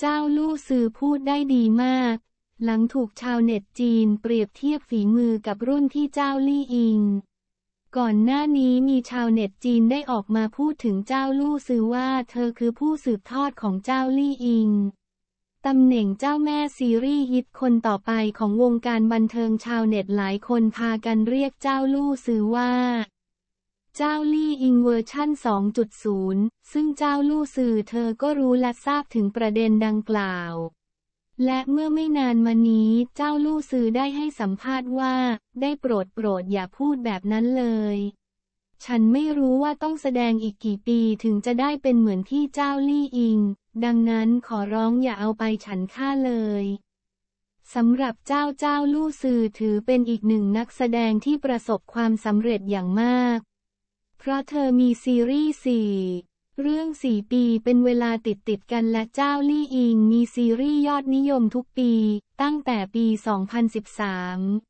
เจ้าลู่ซือพูดได้ดีมาก หลังถูกชาวเน็ตจีนเปรียบเทียบฝีมือกับรุ่นที่เจ้าลี่อิง ก่อนหน้านี้มีชาวเน็ตจีนได้ออกมาพูดถึงเจ้าลู่ซือว่าเธอคือผู้สืบทอดของเจ้าลี่อิง ตำแหน่งเจ้าแม่ซีรีส์ฮิตคนต่อไปของวงการบันเทิงชาวเน็ตหลายคนพากันเรียกเจ้าลู่ซือว่าเจ้าลี่อิงเวอร์ชั่น2.0ซึ่งเจ้าลู่สื่อเธอก็รู้และทราบถึงประเด็นดังกล่าว และเมื่อไม่นานมานี้ เจ้าลู่สื่อได้ให้สัมภาษณ์ว่า ได้โปรดโปรดอย่าพูดแบบนั้นเลย ฉันไม่รู้ว่าต้องแสดงอีกกี่ปีถึงจะได้เป็นเหมือนที่เจ้าลี่อิง ดังนั้นขอร้องอย่าเอาไปฉันฆ่าเลย สำหรับเจ้าเจ้าลู่ซื่อถือเป็นอีกหนึ่งนักแสดงที่ประสบความสำเร็จอย่างมากเพราะเธอมีซีรีส์สี่เรื่องสี่ปีเป็นเวลาติดติดกันและเจ้าลี่อิงมีซีรีส์ยอดนิยมทุกปีตั้งแต่ปี 2013